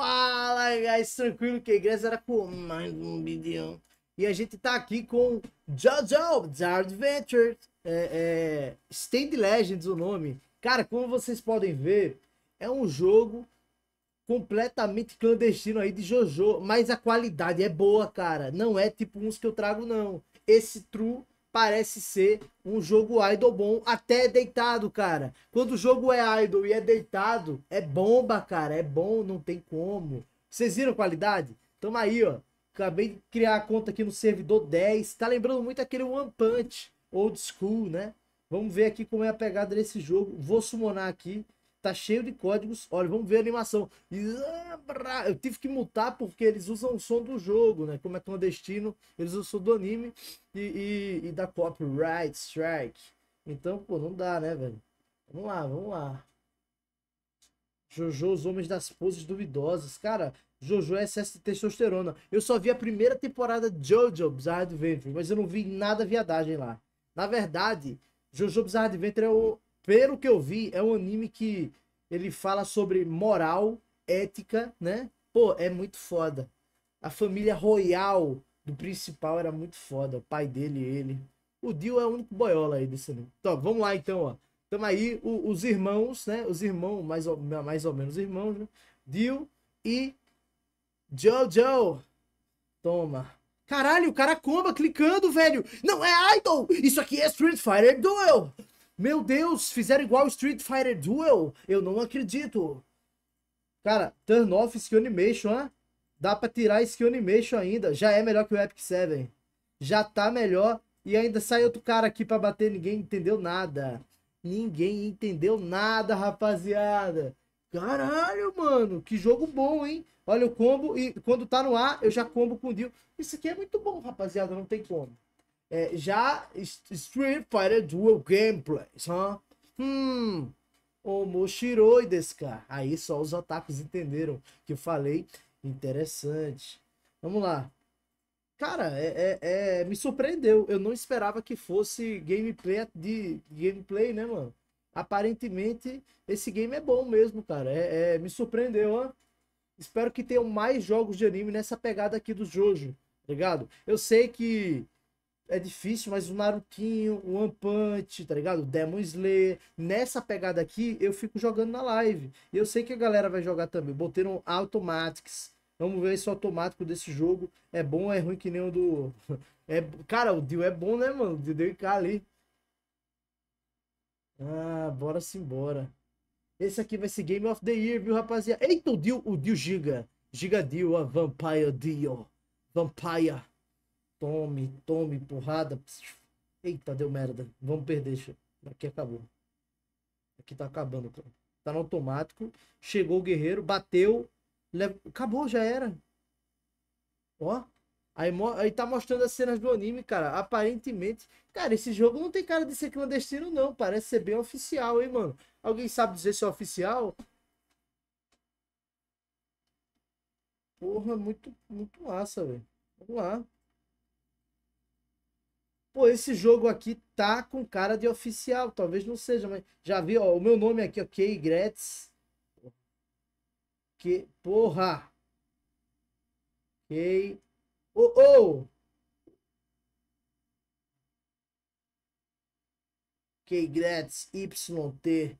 Fala, guys, tranquilo que a igreja era com mais um vídeo. E a gente tá aqui com Jojo, The Adventure, é, é, Stand Legends o nome. Cara, como vocês podem ver, é um jogo completamente clandestino aí de Jojo, mas a qualidade é boa, cara. Não é tipo uns que eu trago, não. Esse True parece ser um jogo idol bom, até é deitado, cara. Quando o jogo é idol e é deitado, é bomba, cara. É bom, não tem como. Vocês viram a qualidade? Tamo aí, ó. Acabei de criar a conta aqui no servidor 10. Tá lembrando muito aquele One Punch Old School, né? Vamos ver aqui como é a pegada desse jogo. Vou summonar aqui Tá cheio de códigos. Olha, vamos ver a animação. Ah, eu tive que mutar porque eles usam o som do jogo, né? Como é clandestino, eles usam o som do anime e, e, e copyright strike. Então, pô, não dá, né, velho? Vamos lá, vamos lá. Jojo, os homens das poses duvidosas. Cara, Jojo é excesso de testosterona. Eu só vi a primeira temporada de Jojo Bizarre Adventure, mas eu não vi nada viadagem lá. Na verdade, Jojo Bizarre Adventure é o, pelo que eu vi, é um anime que ele fala sobre moral, ética, né? Pô, é muito foda. A família royal do principal era muito foda. O pai dele ele. O Dio é o único boiola aí desse anime. Então, vamos lá então, ó. Então aí o, os irmãos, né? Os irmãos, mais ou, mais ou menos irmãos, né? Dio e Jojo. Toma. Caralho, o cara comba clicando, velho. Não é idol. Isso aqui é Street Fighter Duel. Meu Deus, fizeram igual Street Fighter Duel? Eu não acredito. Cara, turn off skill animation, hein? Dá pra tirar skill animation ainda. Já é melhor que o Epic 7. Já tá melhor. E ainda sai outro cara aqui pra bater. Ninguém entendeu nada. Ninguém entendeu nada, rapaziada. Caralho, mano. Que jogo bom, hein? Olha o combo. E quando tá no ar, eu já combo com o Dio. Isso aqui é muito bom, rapaziada. Não tem como. É, já Street Fighter Dual Gameplay, huh? Hum, Omoshiroi desse cara. Aí só os ataques entenderam que eu falei. Interessante. Vamos lá. Cara, é, é, é, me surpreendeu. Eu não esperava que fosse gameplay de gameplay, né, mano? Aparentemente, esse game é bom mesmo, cara. É, é me surpreendeu, ó. Espero que tenham mais jogos de anime nessa pegada aqui do Jojo, tá ligado? Eu sei que é difícil, mas o Naruquinho, o One Punch, tá ligado? O Demon Slayer. Nessa pegada aqui, eu fico jogando na live. E eu sei que a galera vai jogar também. um Automatics. Vamos ver se o automático desse jogo é bom ou é ruim que nem o do... É... Cara, o Dio é bom, né, mano? O Dio cá ali. Ah, bora simbora. Esse aqui vai ser Game of the Year, viu, rapaziada? Eita, o Dio, o Dio Giga. Giga Dio, a Vampire Dio. Vampire. Tome, tome, porrada. Eita, deu merda. Vamos perder. Aqui acabou. Aqui tá acabando, cara. Tá no automático. Chegou o guerreiro, bateu. Acabou, já era. Ó. Aí, aí tá mostrando as cenas do anime, cara. Aparentemente. Cara, esse jogo não tem cara de ser clandestino, não. Parece ser bem oficial, hein, mano. Alguém sabe dizer se é oficial? Porra, muito, muito massa, velho. Vamos lá pô, esse jogo aqui tá com cara de oficial, talvez não seja, mas já vi, ó, o meu nome aqui, ok, Gretz. Que porra! Ok. Oh, oh! Ok, Gretz, YT.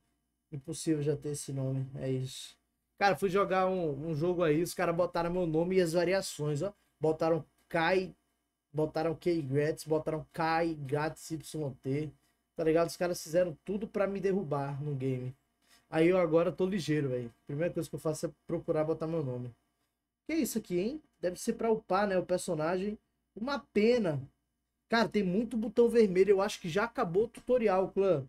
Impossível já ter esse nome, é isso. Cara, fui jogar um, um jogo aí, os caras botaram meu nome e as variações, ó. Botaram Kai botaram Key Gretz, botaram Kai Gats YT, tá ligado? Os caras fizeram tudo para me derrubar no game. Aí eu agora tô ligeiro, velho. Primeira coisa que eu faço é procurar botar meu nome. Que é isso aqui, hein? Deve ser pra upar, né, o personagem. Uma pena. Cara, tem muito botão vermelho. Eu acho que já acabou o tutorial, clã.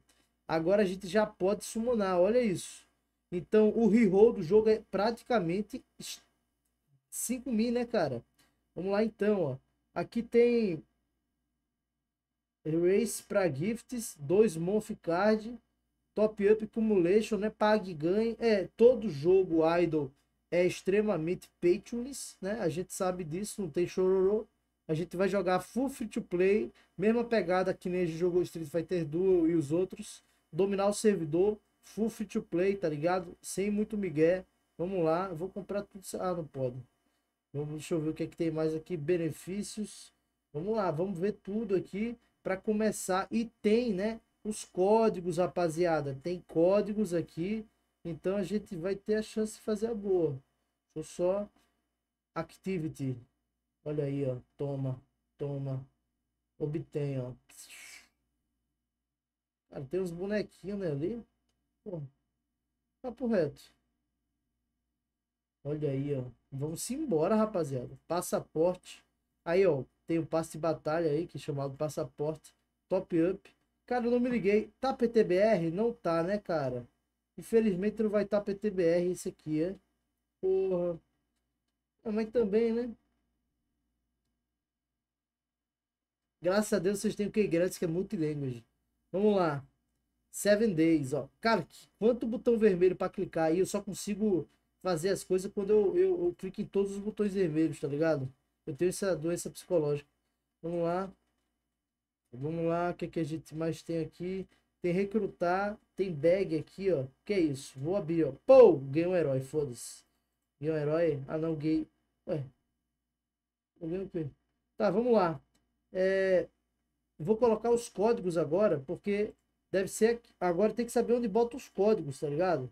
Agora a gente já pode summonar, olha isso. Então, o reroll do jogo é praticamente 5 mil, né, cara? Vamos lá então, ó. Aqui tem race para Gifts, dois monf Card, Top Up Cumulation, né? Pague e ganhe. É, todo jogo Idol é extremamente patrons, né? A gente sabe disso, não tem chororô. A gente vai jogar full free to play, mesma pegada que nem a gente jogou Street Fighter Duel e os outros. Dominar o servidor, full free to play, tá ligado? Sem muito migué. Vamos lá, eu vou comprar tudo. Ah, não pode. Vamos, deixa eu ver o que, é que tem mais aqui. Benefícios. Vamos lá, vamos ver tudo aqui para começar. E tem, né? Os códigos, rapaziada. Tem códigos aqui. Então a gente vai ter a chance de fazer a boa. Deixa eu só. Activity. Olha aí, ó. Toma, toma. Obtém, ó. Cara, tem uns bonequinhos né, ali. Pô. Papo reto. Olha aí, ó. Vamos embora, rapaziada. Passaporte. Aí, ó, tem o passe de batalha aí, que é chamado passaporte. Top up. Cara, eu não me liguei. Tá PTBR? Não tá, né, cara? Infelizmente não vai estar tá PTBR isso aqui, é. Porra. Ah, mas também, né? Graças a Deus vocês têm o que grátis, que é multilanguage. Vamos lá. Seven Days, ó. Cara, quanto botão vermelho para clicar aí, eu só consigo fazer as coisas quando eu, eu, eu clico em todos os botões vermelhos, tá ligado? Eu tenho essa doença psicológica. Vamos lá. Vamos lá, o que, que a gente mais tem aqui? Tem recrutar, tem bag aqui, ó. Que é isso? Vou abrir, ó. Pô, ganhei um herói, foda-se. Ganhei um herói? Ah, não, gay. Ué. Eu ganhei o quê? Tá, vamos lá. É... Vou colocar os códigos agora, porque deve ser... Agora tem que saber onde bota os códigos, tá ligado?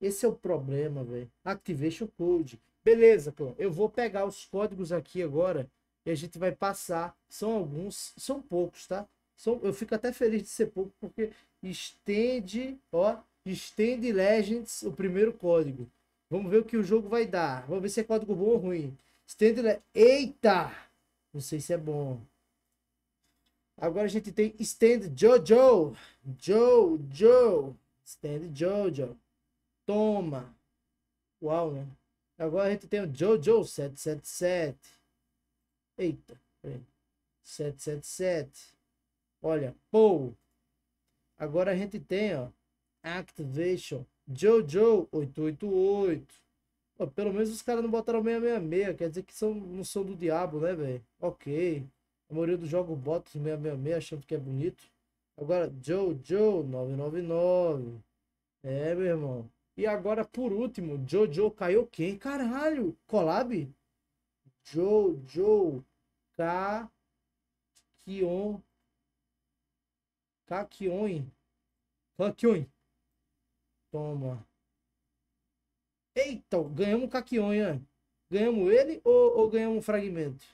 Esse é o problema, velho. Activation Code. Beleza, clã. Eu vou pegar os códigos aqui agora e a gente vai passar. São alguns, são poucos, tá? São, eu fico até feliz de ser pouco porque estende, ó, estende Legends o primeiro código. Vamos ver o que o jogo vai dar. Vamos ver se é código bom ou ruim. Estende Eita! Não sei se é bom. Agora a gente tem Stand Jojo. Jojo. Stand Jojo. Toma. Uau, né? Agora a gente tem o Jojo777. Eita, 777. Olha, Paul. Agora a gente tem, ó, Activation. Jojo888. Ó, pelo menos os caras não botaram 666. Quer dizer que são, não são do diabo, né, velho? Ok. A maioria do jogo bota 666 achando que é bonito. Agora, Jojo999. É, meu irmão. E agora, por último, Jojo Kaioken. Caralho, collab? Jojo Kakion. Kakion. Kakion. Toma. Eita, ganhamos o Kakion, hein? Ganhamos ele ou, ou ganhamos um fragmento?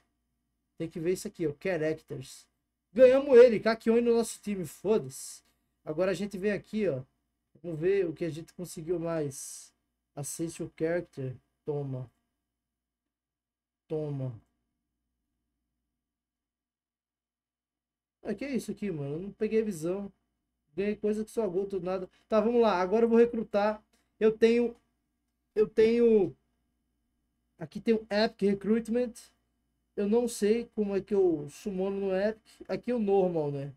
Tem que ver isso aqui, ó. Characters. Ganhamos ele, Kakion no nosso time, foda-se. Agora a gente vem aqui, ó. Vamos ver o que a gente conseguiu mais. Assiste o character. Toma. Toma. Ah, que é isso aqui, mano? Eu não peguei visão. Ganhei coisa que só agulha, nada. Tá, vamos lá. Agora eu vou recrutar. Eu tenho... Eu tenho... Aqui tem o Epic Recruitment. Eu não sei como é que eu sumono no Epic. Aqui é o normal, né?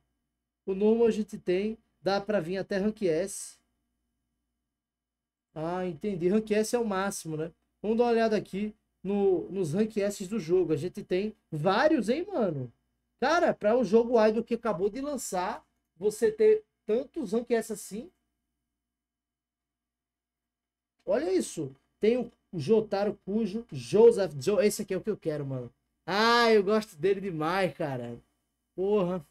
O normal a gente tem. Dá pra vir até rank S. Ah, entendi. Rank S é o máximo, né? Vamos dar uma olhada aqui no, nos rank S do jogo. A gente tem vários, hein, mano? Cara, para um jogo idle que acabou de lançar, você ter tantos rank S assim. Olha isso. Tem o Jotaro Cujo, Joseph Joe. Esse aqui é o que eu quero, mano. Ah, eu gosto dele demais, cara. Porra.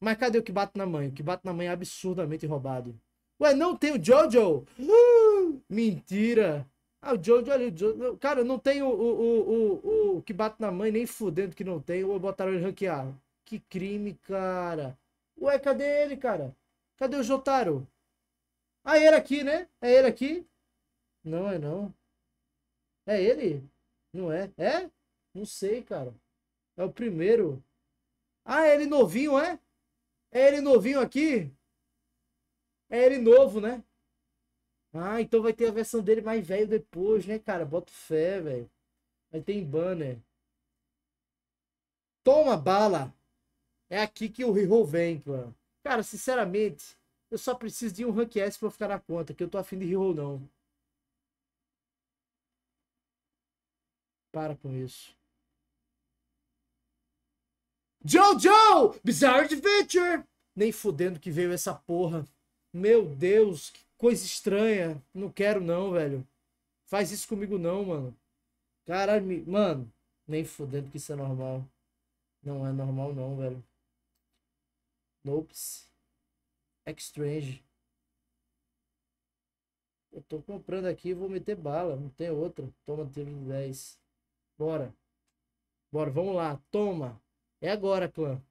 Mas cadê o que bate na mãe? O que bate na mãe é absurdamente roubado. Ué, não tem o Jojo? Uh! mentira. Ah, o Jojo ali, o Jojo, cara, não tem o, o, o, o, que bate na mãe, nem fudendo que não tem, ou botaram ele ranqueado. Que crime, cara. Ué, cadê ele, cara? Cadê o Jotaro? Ah, é ele aqui, né? É ele aqui? Não, é não. É ele? Não é? É? Não sei, cara. É o primeiro. Ah, é ele novinho, é? É ele novinho aqui? É ele novo, né? Ah, então vai ter a versão dele mais velho depois, né, cara? Bota fé, velho. Aí tem banner. Toma bala. É aqui que o Hero vem, cara. Cara, sinceramente, eu só preciso de um Rank S pra ficar na conta, que eu tô afim de Hero não. Para com isso. Jojo! Bizarre Adventure! Nem fudendo que veio essa porra. Meu Deus, que coisa estranha. Não quero, não, velho. Faz isso comigo, não, mano. Caralho, me... mano. Nem fudendo que isso é normal. Não é normal, não, velho. Nope. Strange. Eu tô comprando aqui, vou meter bala. Não tem outra. Toma tiro de 10. Bora. Bora, vamos lá. Toma. É agora, clã.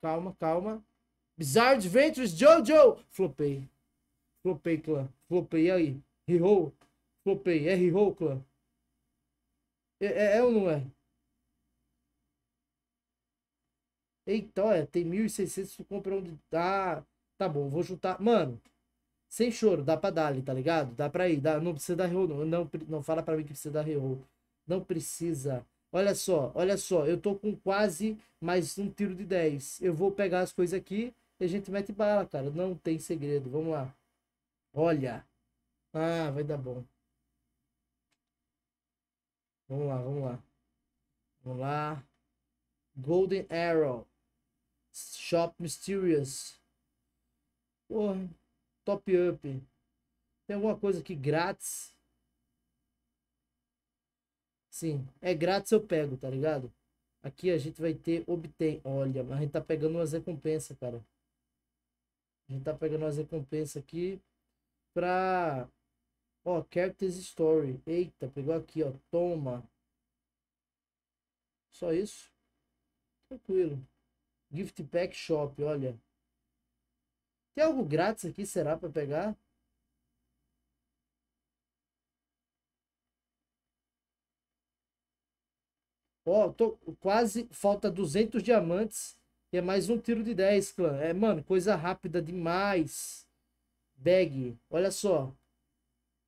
Calma, calma. Bizarre Adventures Jojo. Flopei. Flopei, clã. Flopei. aí? Rihou? Flopei. É Rihou, clã? É, é, é, ou não é? Eita, olha, tem 1.600 tu compra onde tá. Ah, tá bom, vou juntar. Mano, sem choro, dá pra dar ali, tá ligado? Dá pra ir, dá, não precisa dar reol, não. não. Não fala pra mim que precisa dar reol. Não precisa. Olha só, olha só, eu tô com quase mais um tiro de 10. Eu vou pegar as coisas aqui e a gente mete bala, cara. Não tem segredo. Vamos lá. Olha. Ah, vai dar bom. Vamos lá, vamos lá. Vamos lá. Golden Arrow. Shop Mysterious. Porra. Top Up. Tem alguma coisa aqui grátis? Sim, é grátis eu pego, tá ligado? Aqui a gente vai ter, obtém. Olha, a gente tá pegando umas recompensas, cara. A gente tá pegando as recompensas aqui pra. Ó, Characters Story. Eita, pegou aqui, ó. Toma. Só isso? Tranquilo. Gift Pack Shop, olha. Tem algo grátis aqui, será, pra pegar? Ó, tô quase... Falta 200 diamantes e é mais um tiro de 10, clã. É, mano, coisa rápida demais. Bag, olha só.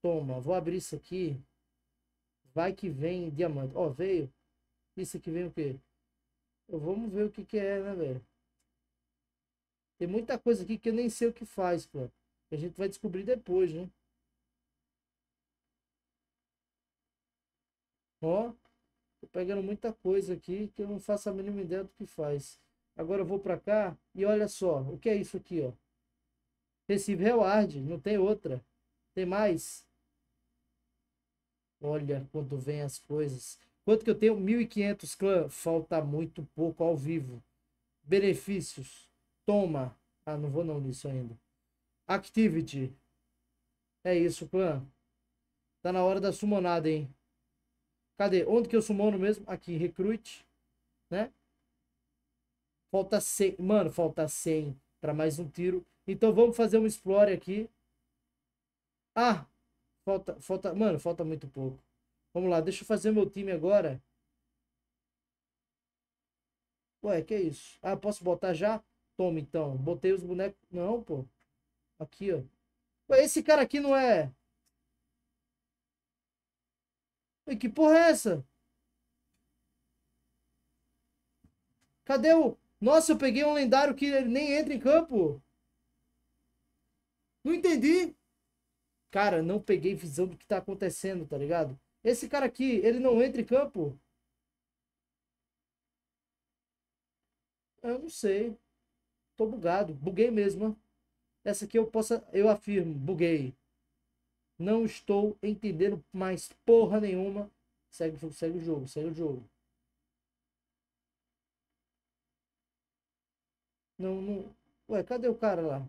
Toma, vou abrir isso aqui. Vai que vem diamante. Ó, oh, veio. Isso aqui vem o quê? Então, vamos ver o que que é, né, velho? Tem muita coisa aqui que eu nem sei o que faz, pô. A gente vai descobrir depois, né? Ó, tô pegando muita coisa aqui que eu não faço a mínima ideia do que faz. Agora eu vou para cá e olha só, o que é isso aqui, ó? Recibe reward, não tem outra. Tem mais? Olha quando vem as coisas. Quanto que eu tenho? 1.500 clã. Falta muito pouco ao vivo. Benefícios. Toma. Ah, não vou não nisso ainda. Activity. É isso, clã. Tá na hora da sumonada, hein? Cadê? Onde que eu sumono mesmo? Aqui, recruit. Né? Falta 100. Mano, falta 100 para mais um tiro. Então vamos fazer um explore aqui. Ah, falta, falta, mano, falta muito pouco. Vamos lá, deixa eu fazer meu time agora. Ué, que é isso? Ah, posso botar já? Toma então. Botei os bonecos. Não, pô. Aqui, ó. Ué, esse cara aqui não é. Ué, que porra é essa? Cadê o. Nossa, eu peguei um lendário que ele nem entra em campo. Não entendi. Cara, não peguei visão do que tá acontecendo, tá ligado? Esse cara aqui, ele não entra em campo? Eu não sei. Tô bugado. Buguei mesmo. Né? Essa aqui eu posso. Eu afirmo, buguei. Não estou entendendo mais porra nenhuma. Segue, segue o jogo, segue o jogo. Não, não. Ué, cadê o cara lá?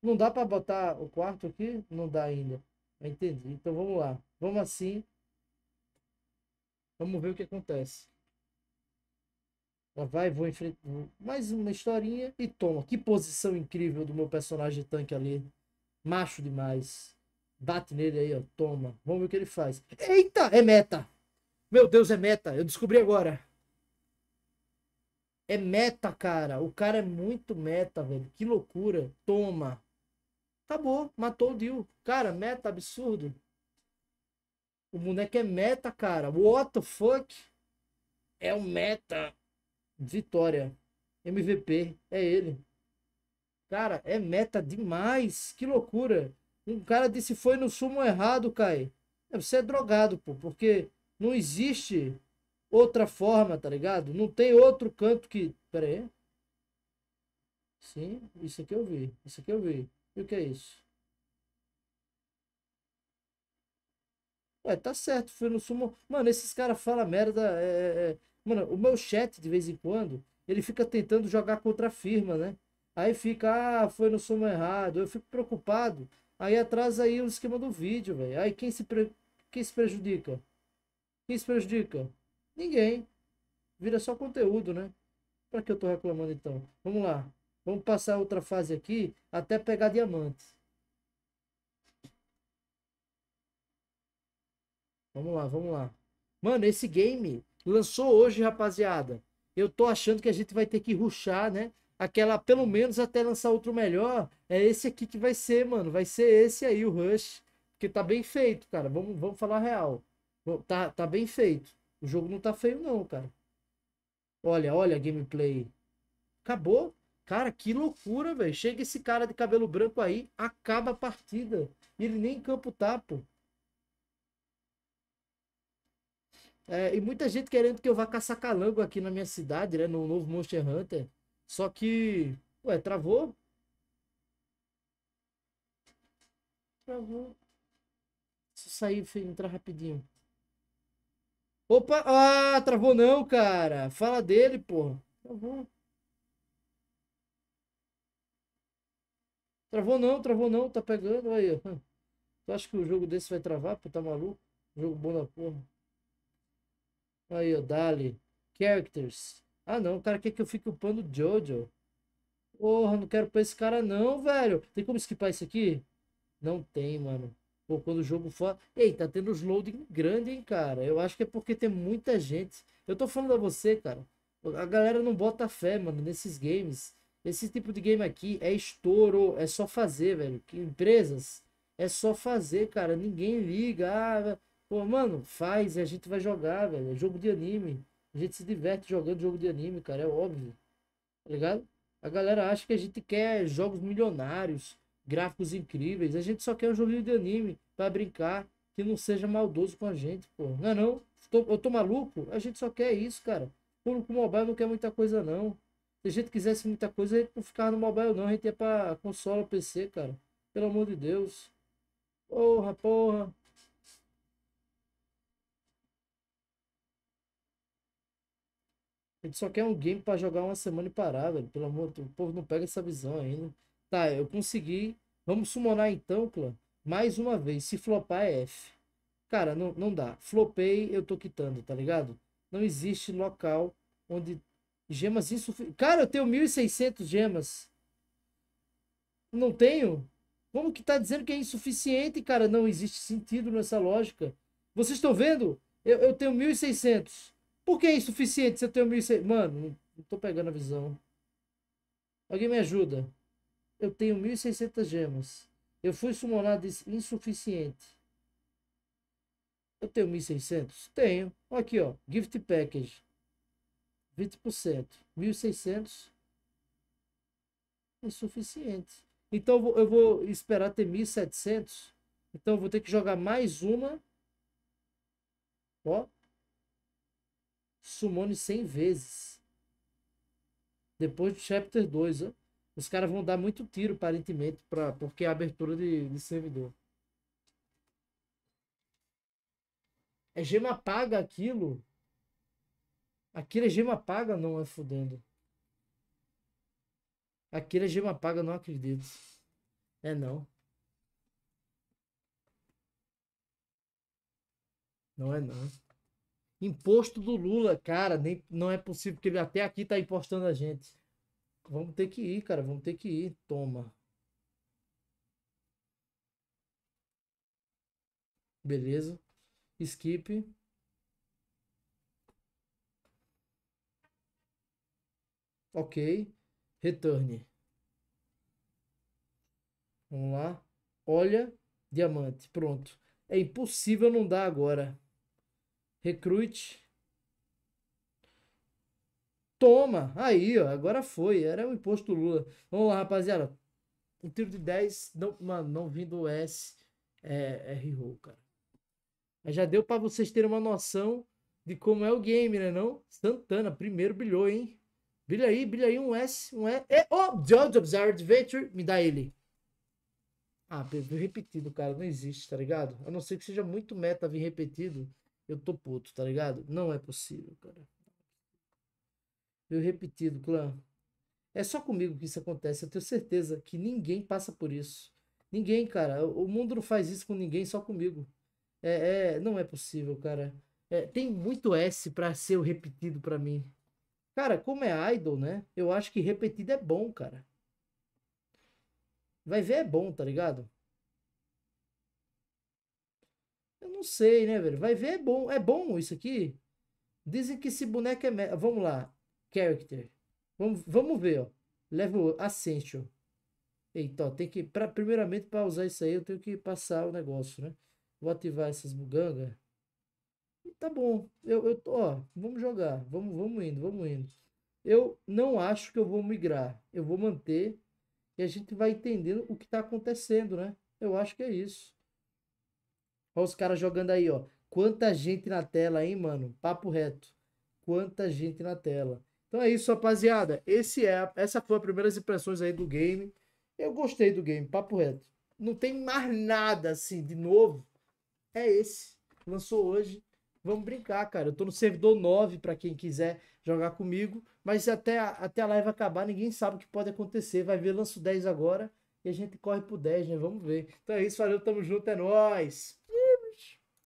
Não dá para botar o quarto aqui? Não dá ainda. entendi. Então vamos lá. Vamos assim. Vamos ver o que acontece. Ela vai, vou enfrentar mais uma historinha e toma. Que posição incrível do meu personagem tanque ali. Macho demais. Bate nele aí, ó. Toma. Vamos ver o que ele faz. Eita, é meta. Meu Deus, é meta. Eu descobri agora. É meta, cara. O cara é muito meta, velho. Que loucura. Toma. Acabou. Matou o Deal. Cara, meta absurdo. O boneco é meta, cara. What the fuck? É o meta. Vitória. MVP. É ele. Cara, é meta demais. Que loucura. Um cara disse foi no sumo errado, Kai. É, você é drogado, pô. Porque não existe outra forma, tá ligado? Não tem outro canto que. Pera aí. Sim, isso aqui eu vi. Isso aqui eu vi. E o que é isso? Ué, tá certo, foi no sumo. Mano, esses caras falam merda. É, é, é... Mano, o meu chat, de vez em quando, ele fica tentando jogar contra a firma, né? Aí fica, ah, foi no sumo errado. Eu fico preocupado. Aí atrasa aí o esquema do vídeo, velho. Aí quem se, pre... quem se prejudica? Quem se prejudica? Ninguém. Vira só conteúdo, né? Para que eu tô reclamando então? Vamos lá. Vamos passar outra fase aqui até pegar diamante. Vamos lá, vamos lá. Mano, esse game lançou hoje, rapaziada. Eu tô achando que a gente vai ter que ruxar, né? Aquela, pelo menos até lançar outro melhor. É esse aqui que vai ser, mano. Vai ser esse aí, o Rush. Que tá bem feito, cara. Vamos, vamos falar real. Tá, tá bem feito. O jogo não tá feio, não, cara. Olha, olha a gameplay. Acabou. Cara, que loucura, velho. Chega esse cara de cabelo branco aí, acaba a partida. ele nem em campo tá, pô. É, e muita gente querendo que eu vá caçar calango aqui na minha cidade, né? No novo Monster Hunter. Só que. Ué, travou? Travou. Se sair, entrar rapidinho. Opa! Ah, travou não, cara. Fala dele, porra. Travou. Travou não, travou não. Tá pegando aí. Tu acha que o jogo desse vai travar? Pô, tá maluco? Jogo bom da porra. Aí, ó, Dali. Characters. Ah, não. O cara quer que eu fique upando o Jojo. Porra, não quero pra esse cara não, velho. Tem como esquipar isso aqui? Não tem, mano. Pô, quando o jogo for. Ei, tá tendo os loading grande, hein, cara? Eu acho que é porque tem muita gente. Eu tô falando a você, cara. A galera não bota fé, mano, nesses games. Esse tipo de game aqui é estouro, é só fazer, velho. Que empresas é só fazer, cara. Ninguém liga. Ah, pô, mano, faz e a gente vai jogar, velho. É jogo de anime. A gente se diverte jogando jogo de anime, cara. É óbvio. Tá ligado? A galera acha que a gente quer jogos milionários, gráficos incríveis. A gente só quer um joguinho de anime para brincar, que não seja maldoso com a gente, pô. Não é não? Tô, eu tô maluco? A gente só quer isso, cara. O público mobile não quer muita coisa, não. Se a gente quisesse muita coisa, a gente não ficava no mobile, não. A gente ia pra console PC, cara. Pelo amor de Deus. Porra, porra. A gente só quer um game para jogar uma semana e parar, velho. Pelo amor de Deus, o povo não pega essa visão ainda. Tá, eu consegui. Vamos summonar então, clã. Mais uma vez. Se flopar é F. Cara, não, não dá. Flopei, eu tô quitando, tá ligado? Não existe local onde gemas insuficientes. Cara, eu tenho 1.600 gemas. Não tenho? Como que tá dizendo que é insuficiente, cara? Não existe sentido nessa lógica. Vocês estão vendo? Eu, eu tenho 1.600. Por que é insuficiente se eu tenho 1.600? Mano, não tô pegando a visão. Alguém me ajuda eu tenho 1.600 gemas. Eu fui summonado insuficiente. Eu tenho 1.600? Tenho. Aqui, ó. Gift Package. 20%. 1.600. Insuficiente. Então, eu vou esperar ter 1.700. Então, eu vou ter que jogar mais uma. Ó. Sumone 100 vezes. Depois do Chapter 2, ó. Os caras vão dar muito tiro, aparentemente, pra, porque é abertura de, de servidor. É gema paga aquilo? Aquilo é gema paga? Não, é fudendo. Aquilo é gema paga, não acredito. É não. Não é não. Imposto do Lula, cara, nem, não é possível, porque ele até aqui tá impostando a gente. Vamos ter que ir, cara. Vamos ter que ir. Toma. Beleza. Skip. Ok. Return. Vamos lá. Olha. Diamante. Pronto. É impossível não dar agora. Recruit. Toma! Aí, ó, agora foi. Era o imposto Lula. Vamos lá, rapaziada. Um tiro de 10. Não, mano, não vindo o S. É, é reroll, cara. Mas já deu para vocês terem uma noção de como é o game, né não? Santana, primeiro bilhou, hein? bilha aí, bilha aí, um S, um S. E, oh, Observed Adventure, me dá ele. Ah, veio repetido, cara, não existe, tá ligado? A não ser que seja muito meta vir repetido, eu tô puto, tá ligado? Não é possível, cara. Meu repetido, clã. É só comigo que isso acontece. Eu tenho certeza que ninguém passa por isso. Ninguém, cara. O mundo não faz isso com ninguém, só comigo. É, é não é possível, cara. É, tem muito S para ser repetido para mim. Cara, como é idol, né? Eu acho que repetido é bom, cara. Vai ver é bom, tá ligado? Eu não sei, né, velho? Vai ver é bom. É bom isso aqui? Dizem que esse boneco é. Me... Vamos lá. Character. Vamos, vamos ver, ó. Level Ascension. Então, tem que, pra, primeiramente, para usar isso aí, eu tenho que passar o negócio, né? Vou ativar essas bugangas. E tá bom. Eu, eu tô, ó, vamos jogar. Vamos, vamos indo, vamos indo. Eu não acho que eu vou migrar. Eu vou manter e a gente vai entendendo o que tá acontecendo, né? Eu acho que é isso. Olha os caras jogando aí, ó. Quanta gente na tela, hein, mano? Papo reto. Quanta gente na tela. Então é isso, rapaziada. Esse é, essa foi as primeiras impressões aí do game. Eu gostei do game, papo reto. Não tem mais nada assim de novo. É esse. Lançou hoje. Vamos brincar, cara. Eu tô no servidor 9 para quem quiser jogar comigo. Mas até a, até a live acabar, ninguém sabe o que pode acontecer. Vai ver, lanço 10 agora e a gente corre pro 10, né? Vamos ver. Então é isso, valeu, tamo junto, é nóis!